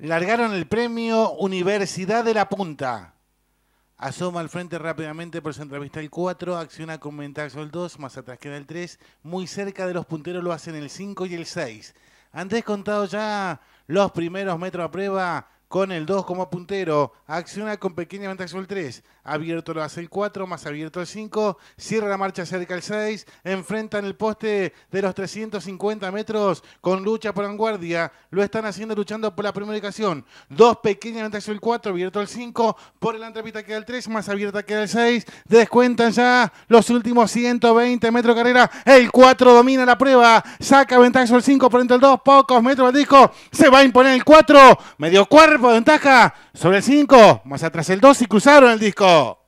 Largaron el premio Universidad de la Punta. Asoma al frente rápidamente por entrevista el 4, acciona con ventaja el 2, más atrás queda el 3. Muy cerca de los punteros lo hacen el 5 y el 6. Antes contado ya los primeros metros a prueba con el 2 como puntero, acciona con pequeña ventaja sobre el 3, abierto lo hace el 4, más abierto el 5, cierra la marcha cerca del 6, enfrentan el poste de los 350 metros con lucha por vanguardia, lo están haciendo luchando por la primera ubicación, dos pequeña ventajas sobre el 4, abierto el 5, por el antrapita queda el 3, más abierta queda el 6, descuentan ya los últimos 120 metros de carrera, el 4 domina la prueba, saca ventaja sobre el 5 por entre el 2, pocos metros del disco, se va a imponer el 4, medio cuarto de ventaja sobre el 5. Más atrás el 2 y cruzaron el disco.